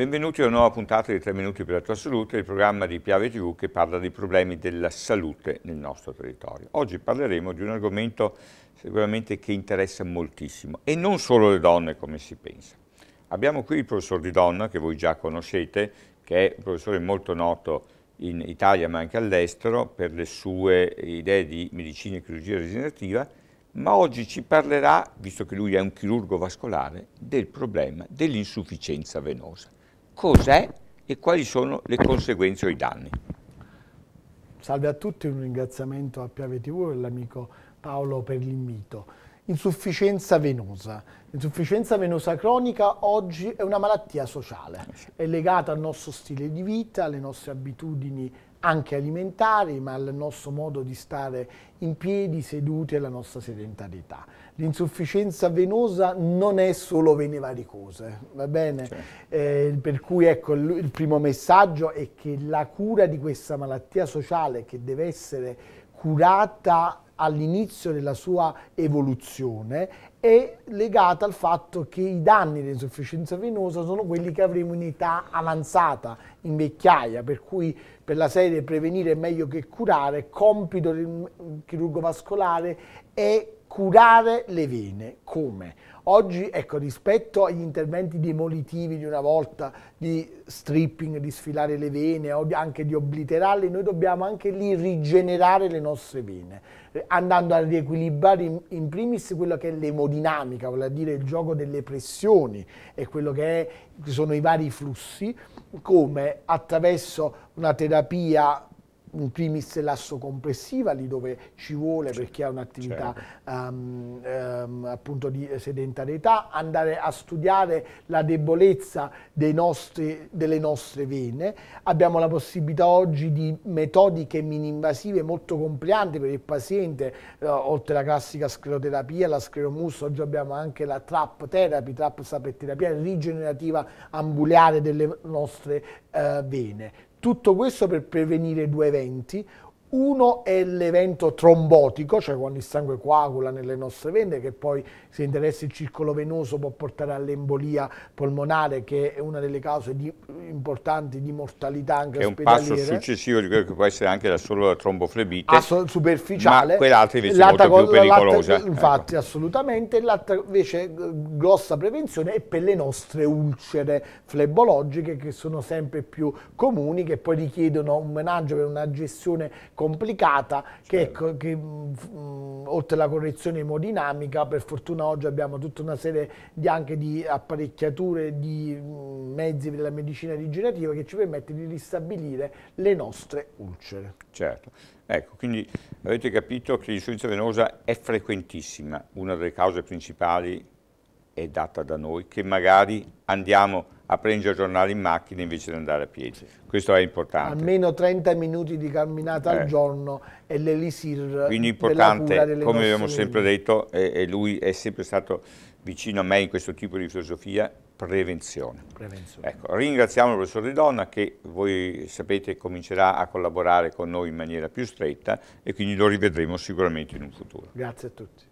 Benvenuti a una nuova puntata di 3 minuti per la tua salute, il programma di Piave TV che parla dei problemi della salute nel nostro territorio. Oggi parleremo di un argomento sicuramente che interessa moltissimo e non solo le donne come si pensa. Abbiamo qui il professor Di Donna che voi già conoscete, che è un professore molto noto in Italia ma anche all'estero per le sue idee di medicina e chirurgia regenerativa, ma oggi ci parlerà, visto che lui è un chirurgo vascolare, del problema dell'insufficienza venosa cos'è e quali sono le conseguenze o i danni. Salve a tutti, un ringraziamento a Piave TV e all'amico Paolo per l'invito. Insufficienza venosa. L'insufficienza venosa cronica oggi è una malattia sociale, eh è legata al nostro stile di vita, alle nostre abitudini anche alimentari, ma al nostro modo di stare in piedi, seduti e alla nostra sedentarietà. L'insufficienza venosa non è solo vene varicose, va bene? Certo. Eh, per cui ecco il primo messaggio è che la cura di questa malattia sociale che deve essere curata all'inizio della sua evoluzione è legata al fatto che i danni dell'insufficienza venosa sono quelli che avremo in età avanzata, in vecchiaia, per cui per la serie prevenire è meglio che curare, compito del chirurgo vascolare è curare le vene. Come? Oggi, ecco, rispetto agli interventi demolitivi di una volta, di stripping, di sfilare le vene, o anche di obliterarle, noi dobbiamo anche lì rigenerare le nostre vene, andando a riequilibrare in, in primis quello che è l'emodinamica, vale a dire il gioco delle pressioni e quello che è, sono i vari flussi, come attraverso una terapia in primis l'asso complessiva lì dove ci vuole per chi ha un'attività certo. um, um, appunto di sedentarietà, andare a studiare la debolezza nostri, delle nostre vene. Abbiamo la possibilità oggi di metodiche mininvasive molto complianti per il paziente, uh, oltre alla classica scleroterapia, la scleromusso, oggi abbiamo anche la trap therapy, trap sapeterapia rigenerativa ambuliare delle nostre uh, vene tutto questo per prevenire due eventi. Uno è l'evento trombotico, cioè quando il sangue coagula nelle nostre vene, che poi se interessa il circolo venoso può portare all'embolia polmonare, che è una delle cause di importanti di mortalità anche che Che è un passo successivo di quello che può essere anche la solo trombofelebite. Asso superficiale. Ma quell'altra invece è molto più pericolosa. Ecco. Infatti, ecco. assolutamente. L'altra invece eh, grossa prevenzione è per le nostre ulcere flebologiche che sono sempre più comuni, che poi richiedono un menaggio per una gestione complicata certo. Ecco, che, che mm, mh, mm, oltre alla correzione emodinamica, per fortuna oggi abbiamo tutta una serie di, anche di apparecchiature, di mm, mezzi della medicina rigenerativa che ci permette di ristabilire le nostre ulcere. Certo, ecco, quindi avete capito che l'insufficienza venosa è frequentissima, una delle cause principali è data da noi, che magari andiamo a prendere il giornale in macchina invece di andare a piedi. Questo è importante. Almeno 30 minuti di camminata eh. al giorno e l'elisir Quindi importante, come abbiamo sempre vite. detto, e, e lui è sempre stato vicino a me in questo tipo di filosofia, prevenzione. prevenzione. Ecco, ringraziamo il professor Di Donna che voi sapete comincerà a collaborare con noi in maniera più stretta e quindi lo rivedremo sicuramente in un futuro. Grazie a tutti.